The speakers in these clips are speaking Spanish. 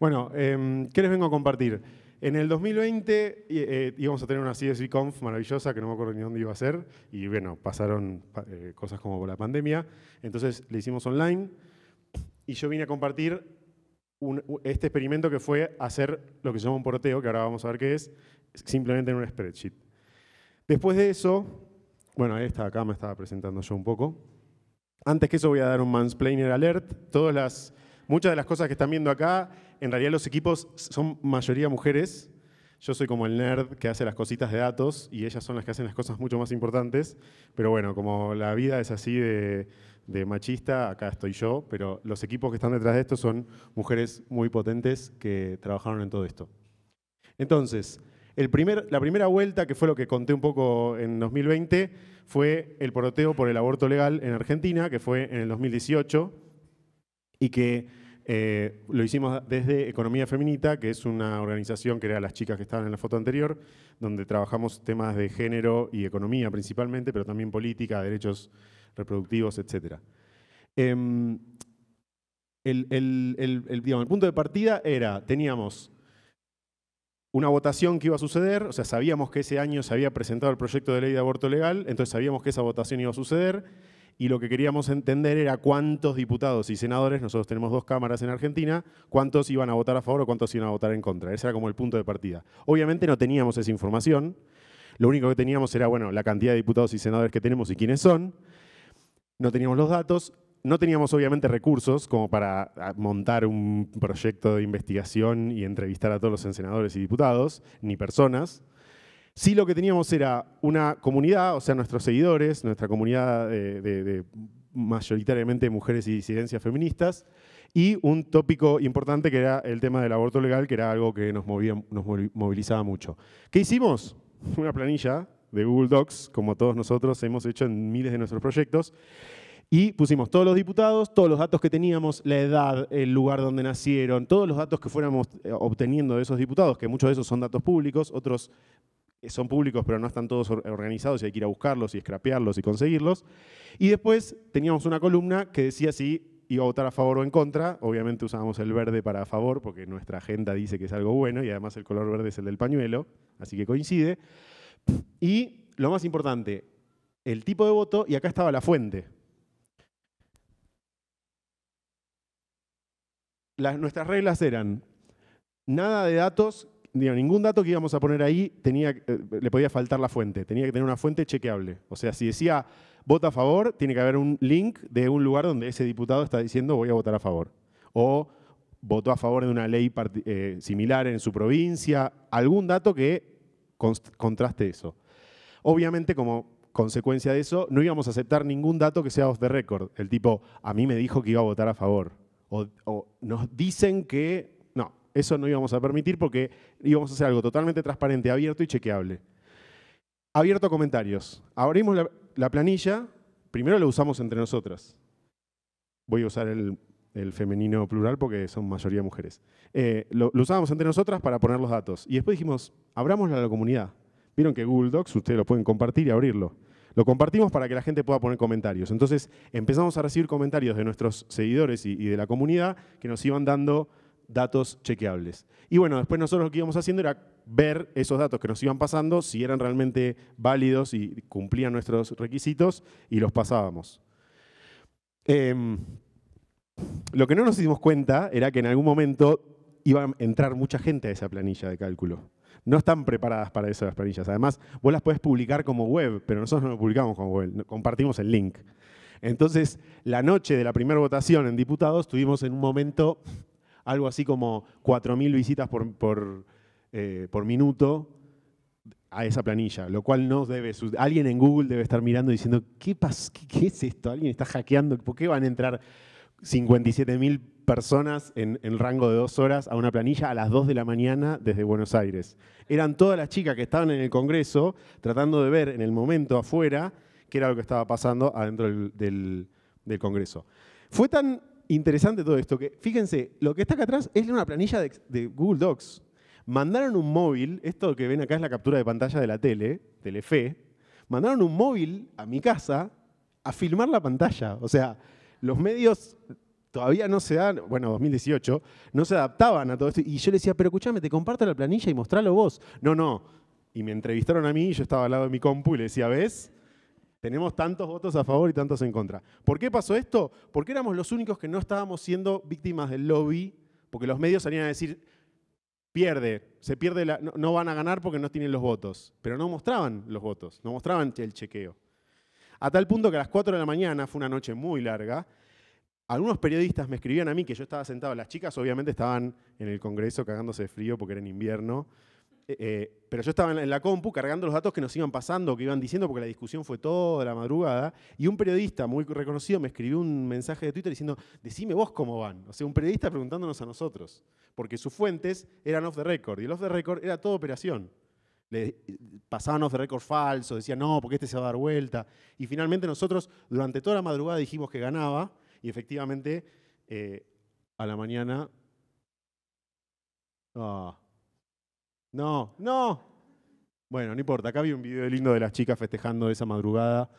Bueno, em, ¿qué les vengo a compartir? En el 2020 eh, íbamos a tener una CSVConf maravillosa, que no me acuerdo ni dónde iba a ser, y bueno, pasaron eh, cosas como la pandemia, entonces le hicimos online, y yo vine a compartir este experimento que fue hacer lo que se llama un porteo, que ahora vamos a ver qué es, simplemente en un spreadsheet. Después de eso, bueno, esta acá me estaba presentando yo un poco. Antes que eso voy a dar un mansplainer alert. Todas las Muchas de las cosas que están viendo acá, en realidad los equipos son mayoría mujeres. Yo soy como el nerd que hace las cositas de datos y ellas son las que hacen las cosas mucho más importantes. Pero bueno, como la vida es así de, machista, acá estoy yo, pero los equipos que están detrás de esto son mujeres muy potentes que trabajaron en todo esto. Entonces, la primera vuelta, que fue lo que conté un poco en 2020, fue el proteo por el aborto legal en Argentina, que fue en el 2018 y que eh, lo hicimos desde Economía Feminita, que es una organización que era las chicas que estaban en la foto anterior, donde trabajamos temas de género y economía principalmente, pero también política, derechos reproductivos, etc. Em, el, el punto de partida era, teníamos una votación que iba a suceder, o sea, sabíamos que ese año se había presentado el proyecto de ley de aborto legal, entonces sabíamos que esa votación iba a suceder, y lo que queríamos entender era cuántos diputados y senadores, nosotros tenemos dos cámaras en Argentina, cuántos iban a votar a favor o cuántos iban a votar en contra. Ese era como el punto de partida. Obviamente no teníamos esa información, lo único que teníamos era bueno, la cantidad de diputados y senadores que tenemos y quiénes son, no teníamos los datos, no teníamos obviamente recursos como para ah, montar un proyecto de investigación y entrevistar a todos los senadores y diputados, ni personas, Sí lo que teníamos era una comunidad, o sea, nuestros seguidores, nuestra comunidad de, mayoritariamente mujeres y disidencias feministas, y un tópico importante que era el tema del aborto legal, que era algo que nos, movía, nos movilizaba mucho. ¿Qué hicimos? Una planilla de Google Docs, como todos nosotros hemos hecho en miles de nuestros proyectos, y pusimos todos los diputados, todos los datos que teníamos, la edad, el lugar donde nacieron, todos los datos que fuéramos eh, obteniendo de esos diputados, que muchos de esos son datos públicos, otros eh, son públicos pero no están todos organizados y hay que ir a buscarlos y scrapearlos y conseguirlos. Y después teníamos una columna que decía si iba a votar a favor o en contra. Obviamente usábamos el verde para a favor porque nuestra agenda dice que es algo bueno y además el color verde es el del pañuelo, así que coincide. Y lo más importante, el tipo de voto y acá estaba la fuente. nuestras reglas eran nada de datos ningún dato que íbamos a poner ahí tenía, eh, le podía faltar la fuente, tenía que tener una fuente chequeable. O sea, si decía vota a favor, tiene que haber un link de un lugar donde ese diputado está diciendo voy a votar a favor. O votó a favor de una ley eh, similar en su provincia, algún dato que contraste eso. Obviamente, como consecuencia de eso, no íbamos a aceptar ningún dato que sea off the record. El tipo, a mí me dijo que iba a votar a favor. o nos dicen que eso no íbamos a permitir porque íbamos a hacer algo totalmente transparente, abierto y chequeable. Abierto comentarios. Abrimos la, planilla, primero lo usamos entre nosotras. Voy a usar el, femenino plural porque son mayoría mujeres. Eh, lo, usábamos entre nosotras para poner los datos. Y después dijimos, abramos a la comunidad. Vieron que Google Docs ustedes lo pueden compartir y abrirlo. Lo compartimos para que la gente pueda poner comentarios. Entonces empezamos a recibir comentarios de nuestros seguidores y, y de la comunidad que nos iban dando datos chequeables. Y bueno, después nosotros lo que íbamos haciendo era ver esos datos que nos iban pasando, si eran realmente válidos y cumplían nuestros requisitos, y los pasábamos. Em, lo que no nos dimos cuenta era que en algún momento iba a entrar mucha gente a esa planilla de cálculo. No están preparadas para eso las planillas. Además, vos las podés publicar como web, pero nosotros no lo publicamos como web, compartimos el link. Entonces, la noche de la primera votación en diputados, tuvimos en un momento algo así como 4.000 visitas eh, por, minuto a esa planilla, lo cual no debe... Alguien en Google debe estar mirando diciendo, ¿qué, qué, es esto? ¿Alguien está hackeando? ¿Por qué van a entrar 57.000 personas en, el rango de dos horas a una planilla a las 2 de la mañana desde Buenos Aires. Eran todas las chicas que estaban en el Congreso tratando de ver en el momento afuera qué era lo que estaba pasando adentro del, del Congreso. Fue tan interesante todo esto, que fíjense, lo que está acá atrás es una planilla de, Google Docs. Mandaron un móvil, esto que ven acá es la captura de pantalla de la tele, Telefe, mandaron un móvil a mi casa a filmar la pantalla. O sea, los medios todavía no se dan, bueno, 2018, no se adaptaban a todo esto. Y yo le decía, pero escúchame, te comparto la planilla y mostralo vos. No, no. Y me entrevistaron a mí, yo estaba al lado de mi compu y le decía, ¿ves? Tenemos tantos votos a favor y tantos en contra. ¿Por qué pasó esto? Porque éramos los únicos que no estábamos siendo víctimas del lobby, porque los medios salían a decir, pierde, se pierde no, van a ganar porque no tienen los votos. Pero no mostraban los votos, no mostraban el chequeo. A tal punto que a las 4 de la mañana, fue una noche muy larga, algunos periodistas me escribían a mí que yo estaba sentado, las chicas obviamente estaban en el Congreso cagándose de frío porque era en invierno, eh, eh, pero yo estaba en la compu cargando los datos que nos iban pasando, que iban diciendo, porque la discusión fue toda la madrugada, y un periodista muy reconocido me escribió un mensaje de Twitter diciendo, decime vos cómo van. O sea, un periodista preguntándonos a nosotros, porque sus fuentes eran off the record, y el off the record era toda operación. Le pasaban off the record falso, decían, no, porque este se va a dar vuelta. Y finalmente nosotros durante toda la madrugada dijimos que ganaba, y efectivamente eh, a la mañana... Ah, no, no. Bueno, no importa. Acá vi un video lindo de las chicas festejando esa madrugada.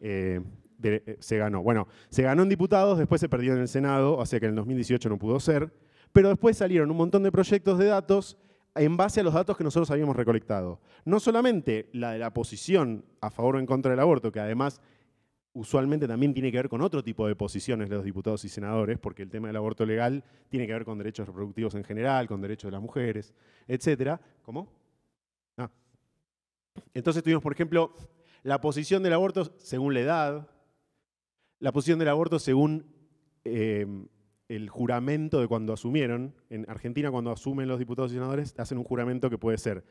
Eh, eh, se ganó. Bueno, se ganó en diputados, después se perdió en el Senado, o sea que en el 2018 no pudo ser. Pero después salieron un montón de proyectos de datos en base a los datos que nosotros habíamos recolectado. No solamente la de la posición a favor o en contra del aborto, que además usualmente también tiene que ver con otro tipo de posiciones de los diputados y senadores, porque el tema del aborto legal tiene que ver con derechos reproductivos en general, con derechos de las mujeres, etc. ¿Cómo? Ah. Entonces tuvimos, por ejemplo, la posición del aborto según la edad, la posición del aborto según eh, el juramento de cuando asumieron. En Argentina, cuando asumen los diputados y senadores, hacen un juramento que puede ser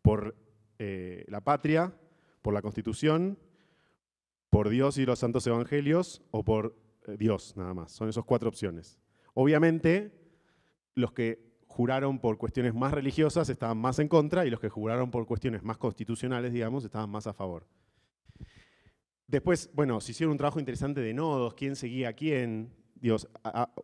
por eh, la patria, por la Constitución, por Dios y los santos evangelios o por eh, Dios nada más. Son esas cuatro opciones. Obviamente, los que juraron por cuestiones más religiosas estaban más en contra y los que juraron por cuestiones más constitucionales, digamos, estaban más a favor. Después, bueno, se hicieron un trabajo interesante de nodos, quién seguía a quién, Dios,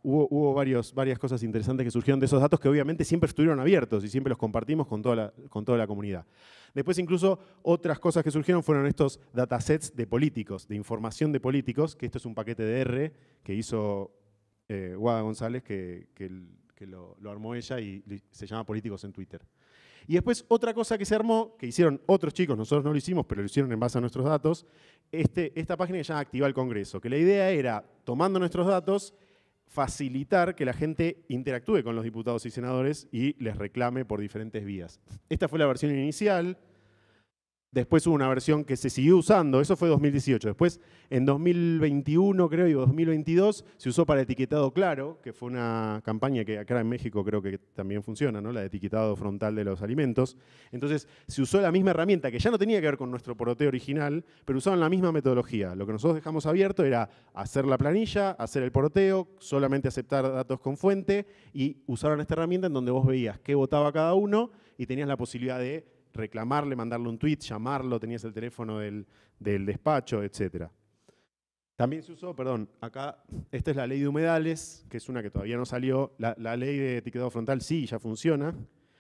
hubo, varias cosas interesantes que surgieron de esos datos que obviamente siempre estuvieron abiertos y siempre los compartimos con toda, la, comunidad. Después incluso otras cosas que surgieron fueron estos datasets de políticos, de información de políticos, que esto es un paquete de R que hizo eh, Guada González, que, lo, armó ella y se llama Políticos en Twitter. Y después otra cosa que se armó, que hicieron otros chicos, nosotros no lo hicimos, pero lo hicieron en base a nuestros datos, este, esta página ya Activa el Congreso, que la idea era, tomando nuestros datos, facilitar que la gente interactúe con los diputados y senadores y les reclame por diferentes vías. Esta fue la versión inicial, Después hubo una versión que se siguió usando, eso fue 2018. Después, en 2021, creo, y 2022, se usó para etiquetado claro, que fue una campaña que acá en México creo que también funciona, ¿no? La de etiquetado frontal de los alimentos. Entonces, se usó la misma herramienta, que ya no tenía que ver con nuestro poroteo original, pero usaban la misma metodología. Lo que nosotros dejamos abierto era hacer la planilla, hacer el poroteo, solamente aceptar datos con fuente, y usaron esta herramienta en donde vos veías qué votaba cada uno y tenías la posibilidad de reclamarle, mandarle un tweet, llamarlo, tenías el teléfono del, despacho, etc. También se usó, perdón, acá, esta es la ley de humedales, que es una que todavía no salió. La, ley de etiquetado frontal sí, ya funciona.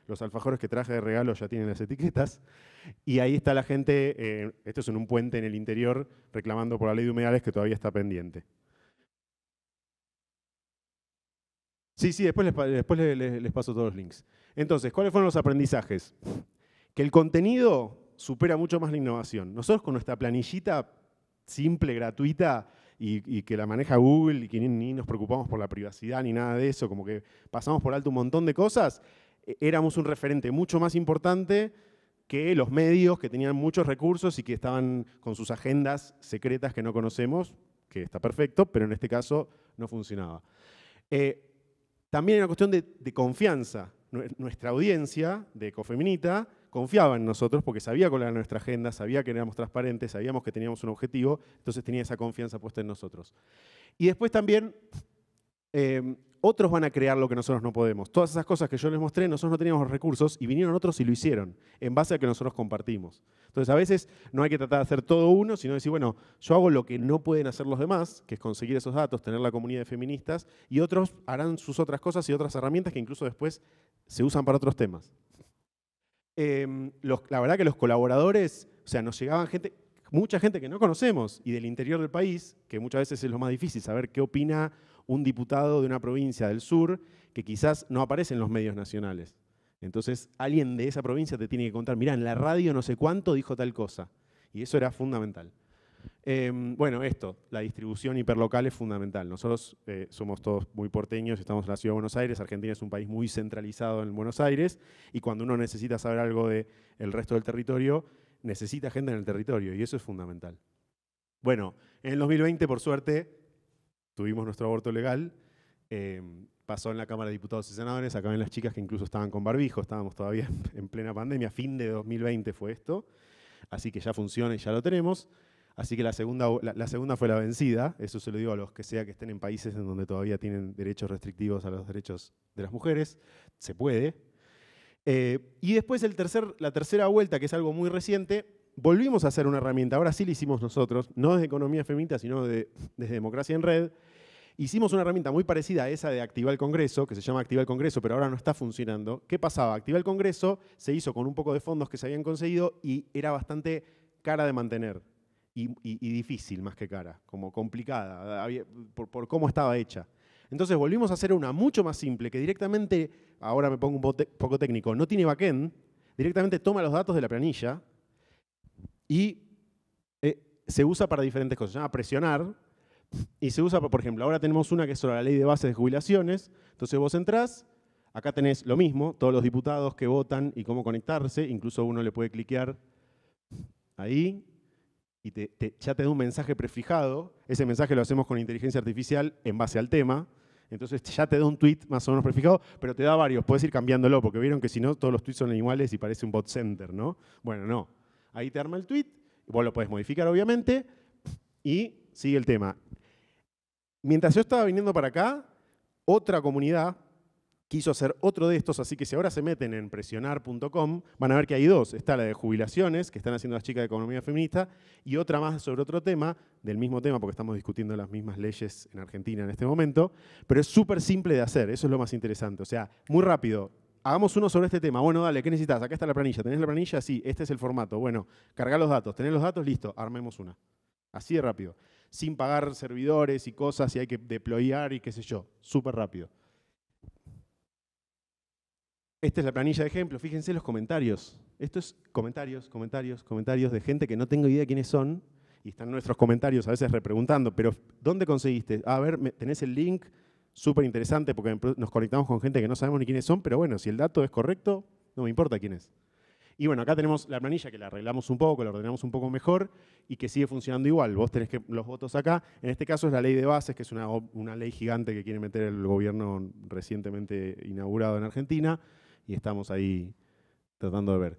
Los alfajores que traje de regalo ya tienen las etiquetas. Y ahí está la gente, eh, esto es en un puente en el interior, reclamando por la ley de humedales que todavía está pendiente. Sí, sí, después después les paso todos los links. Entonces, ¿cuáles fueron los aprendizajes? que el contenido supera mucho más la innovación. Nosotros con nuestra planillita simple, gratuita, y, que la maneja Google, y que ni, nos preocupamos por la privacidad ni nada de eso, como que pasamos por alto un montón de cosas, e, éramos un referente mucho más importante que los medios que tenían muchos recursos y que estaban con sus agendas secretas que no conocemos, que está perfecto, pero en este caso no funcionaba. Eh, también era una cuestión de, de confianza. Nuestra audiencia de Ecofeminita confiaba en nosotros porque sabía cuál era nuestra agenda, sabía que éramos transparentes, sabíamos que teníamos un objetivo, entonces tenía esa confianza puesta en nosotros. Y después también em, otros van a crear lo que nosotros no podemos. Todas esas cosas que yo les mostré, nosotros no teníamos recursos y vinieron otros y lo hicieron, en base a que nosotros compartimos. Entonces, a veces no hay que tratar de hacer todo uno, sino decir, bueno, yo hago lo que no pueden hacer los demás, que es conseguir esos datos, tener la comunidad de feministas, y otros harán sus otras cosas y otras herramientas que incluso después se usan para otros temas. Em, la verdad que los colaboradores, o sea, nos llegaban gente, mucha gente que no conocemos y del interior del país, que muchas veces es lo más difícil saber qué opina un diputado de una provincia del sur que quizás no aparece en los medios nacionales. Entonces, alguien de esa provincia te tiene que contar, mirá, en la radio no sé cuánto dijo tal cosa. Y eso era fundamental. Em, bueno, esto, la distribución hiperlocal es fundamental. Nosotros eh, somos todos muy porteños, estamos en la Ciudad de Buenos Aires, Argentina es un país muy centralizado en Buenos Aires, y cuando uno necesita saber algo del el resto del territorio, necesita gente en el territorio, y eso es fundamental. Bueno, en el 2020, por suerte, tuvimos nuestro aborto legal, em, pasó en la Cámara de Diputados y Senadores, acá ven las chicas que incluso estaban con barbijo, estábamos todavía en plena pandemia, fin de 2020 fue esto, así que ya funciona y ya lo tenemos. Así que la segunda, la, segunda fue la vencida, eso se lo digo a los que sea que estén en países en donde todavía tienen derechos restrictivos a los derechos de las mujeres, se puede. Eh, y después el tercer, la tercera vuelta, que es algo muy reciente, volvimos a hacer una herramienta, ahora sí la hicimos nosotros, no desde Economía Feminista, sino de, desde Democracia en Red, Hicimos una herramienta muy parecida a esa de Activa el Congreso, que se llama Activa el Congreso, pero ahora no está funcionando. ¿Qué pasaba? Activa el Congreso se hizo con un poco de fondos que se habían conseguido y era bastante cara de mantener y, difícil más que cara, como complicada, por, cómo estaba hecha. Entonces volvimos a hacer una mucho más simple, que directamente, ahora me pongo un poco, técnico, no tiene backend, directamente toma los datos de la planilla y eh, se usa para diferentes cosas. Se llama presionar y se usa, por ejemplo, ahora tenemos una que es sobre la ley de bases de jubilaciones. Entonces vos entrás, acá tenés lo mismo, todos los diputados que votan y cómo conectarse. Incluso uno le puede cliquear ahí y ya te da un mensaje prefijado, ese mensaje lo hacemos con inteligencia artificial en base al tema, entonces ya te da un tweet más o menos prefijado, pero te da varios, puedes ir cambiándolo, porque vieron que si no todos los tweets son iguales y parece un bot center, ¿no? Bueno, no. Ahí te arma el tweet, vos lo podés modificar obviamente, y sigue el tema. Mientras yo estaba viniendo para acá, otra comunidad quiso hacer otro de estos, así que si ahora se meten en presionar.com, van a ver que hay dos. Está la de jubilaciones, que están haciendo las chicas de economía feminista, y otra más sobre otro tema, del mismo tema, porque estamos discutiendo las mismas leyes en Argentina en este momento, pero es súper simple de hacer, eso es lo más interesante. O sea, muy rápido, hagamos uno sobre este tema. Bueno, dale, ¿qué necesitas? Acá está la planilla. ¿Tenés la planilla? Sí, este es el formato. Bueno, cargar los datos. ¿Tenés los datos? Listo, armemos una. Así de rápido. Sin pagar servidores y cosas y hay que deployar y qué sé yo. Súper rápido. Esta es la planilla de ejemplo. Fíjense los comentarios. Esto es comentarios, comentarios, comentarios de gente que no tengo idea quiénes son y están nuestros comentarios a veces repreguntando, pero ¿dónde conseguiste? A ver, tenés el link, súper interesante porque nos conectamos con gente que no sabemos ni quiénes son, pero bueno, si el dato es correcto, no me importa quién es. Y bueno, acá tenemos la planilla que la arreglamos un poco, la ordenamos un poco mejor y que sigue funcionando igual. Vos tenés los votos acá. En este caso es la ley de bases, que es una ley gigante que quiere meter el gobierno recientemente inaugurado en Argentina y estamos ahí tratando de ver.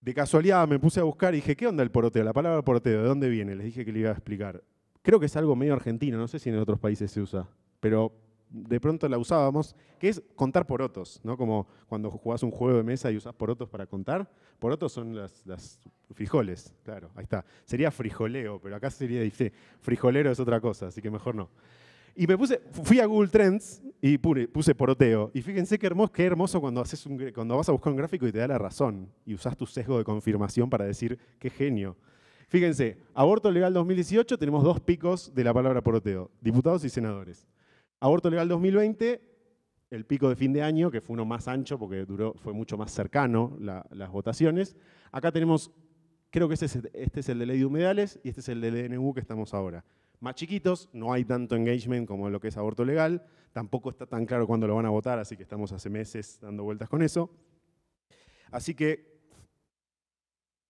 De casualidad me puse a buscar y dije, ¿qué onda el poroteo? La palabra poroteo, ¿de dónde viene? Les dije que le iba a explicar. Creo que es algo medio argentino, no sé si en otros países se usa, pero de pronto la usábamos, que es contar porotos, ¿no? Como cuando jugás un juego de mesa y usás porotos para contar. Porotos son las, frijoles, claro, ahí está. Sería frijoleo, pero acá sería, dice, frijolero es otra cosa, así que mejor no. Y me puse, fui a Google Trends y puse, poroteo. Y fíjense qué hermoso, qué hermoso cuando, haces cuando vas a buscar un gráfico y te da la razón y usas tu sesgo de confirmación para decir qué genio. Fíjense, aborto legal 2018 tenemos dos picos de la palabra poroteo, diputados y senadores. Aborto legal 2020, el pico de fin de año, que fue uno más ancho porque duró, fue mucho más cercano las votaciones. Acá tenemos, creo que este es, este es el de ley de humedales y este es el de DNU que estamos ahora más chiquitos, no hay tanto engagement como lo que es aborto legal, tampoco está tan claro cuándo lo van a votar, así que estamos hace meses dando vueltas con eso. Así que,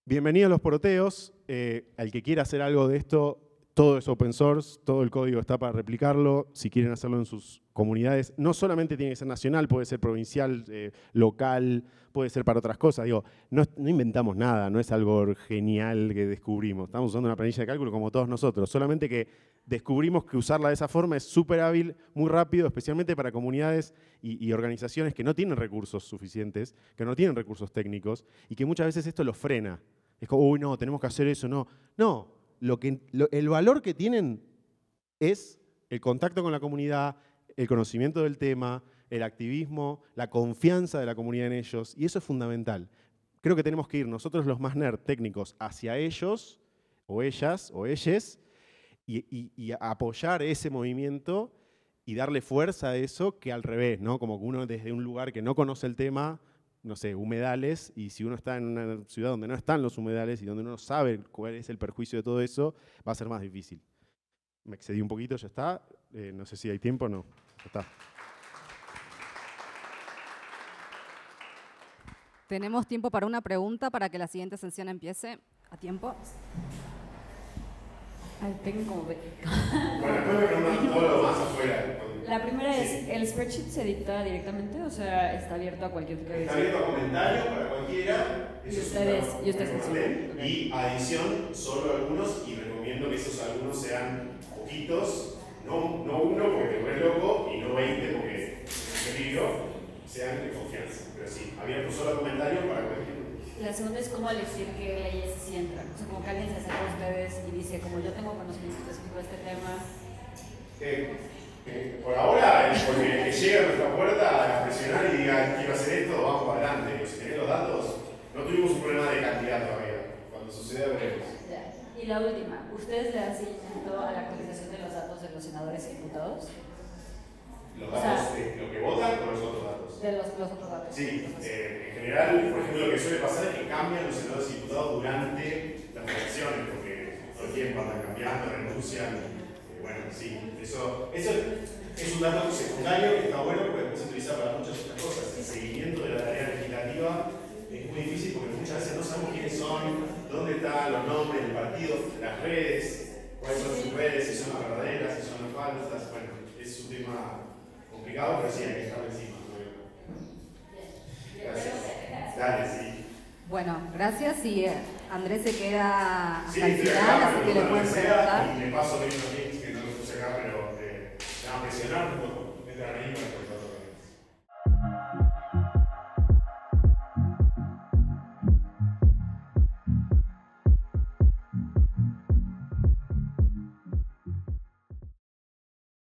bienvenidos los poroteos, al eh, que quiera hacer algo de esto, todo es open source, todo el código está para replicarlo, si quieren hacerlo en sus comunidades. No solamente tiene que ser nacional, puede ser provincial, eh, local, puede ser para otras cosas. Digo, no, inventamos nada, no es algo genial que descubrimos. Estamos usando una planilla de cálculo como todos nosotros, solamente que descubrimos que usarla de esa forma es súper hábil, muy rápido, especialmente para comunidades y, y organizaciones que no tienen recursos suficientes, que no tienen recursos técnicos y que muchas veces esto los frena. Es como, uy, no, tenemos que hacer eso, no. No, que, el valor que tienen es el contacto con la comunidad, el conocimiento del tema, el activismo, la confianza de la comunidad en ellos, y eso es fundamental. Creo que tenemos que ir nosotros los más nerd técnicos hacia ellos, o ellas, o ellos y, apoyar ese movimiento y darle fuerza a eso que al revés, ¿no? Como que uno desde un lugar que no conoce el tema no sé, humedales, y si uno está en una ciudad donde no están los humedales y donde uno sabe cuál es el perjuicio de todo eso, va a ser más difícil. Me excedí un poquito, ya está. Eh, no sé si hay tiempo o no. Ya está. Tenemos tiempo para una pregunta para que la siguiente sesión empiece a tiempo. tengo como... Bueno, más afuera. La primera es, ¿el spreadsheet se edita directamente? O sea, está abierto a cualquier tipo Está abierto a comentario para cualquiera. ustedes, es y ustedes Y adición, solo algunos, y recomiendo que esos algunos sean poquitos, no, no uno porque te es loco, y no veinte porque es peligro, sean de confianza. Pero sí, abierto solo a comentario para cualquiera. La segunda es cómo decir que leyes se entran. O sea, como que alguien se acerca a ustedes y dice, como yo tengo conocimientos sobre este tema. Eh, eh, por ahora, el eh, porque que llegue a nuestra puerta a presionar y diga quiero hacer esto, vamos para adelante. Pero si tenés los datos, no tuvimos un problema de cantidad todavía. Cuando suceda veremos. Y la última, ¿ustedes le dan junto a la actualización de los datos de los senadores y diputados? ¿Los datos de lo que votan o los otros datos? De los, otros datos. Sí, eh, en general, por ejemplo, lo que suele pasar es que cambian los senadores y diputados durante las elecciones, porque todo el tiempo andan cambiando, renuncian bueno, sí, eso, eso es un dato secundario que está bueno porque después se utiliza para muchas otras cosas. El seguimiento de la tarea legislativa es muy difícil porque muchas veces no sabemos quiénes son, dónde están los nombres del partido, las redes, cuáles son sus redes, si son las verdaderas, si son las falsas. Bueno, es un tema complicado, pero sí hay que estar encima. Gracias. Dale, sí. Bueno, gracias y eh, Andrés se queda hasta sí, el final, así que le pueden preguntar. Y le paso bien a presionar un poco desde arriba. Pues.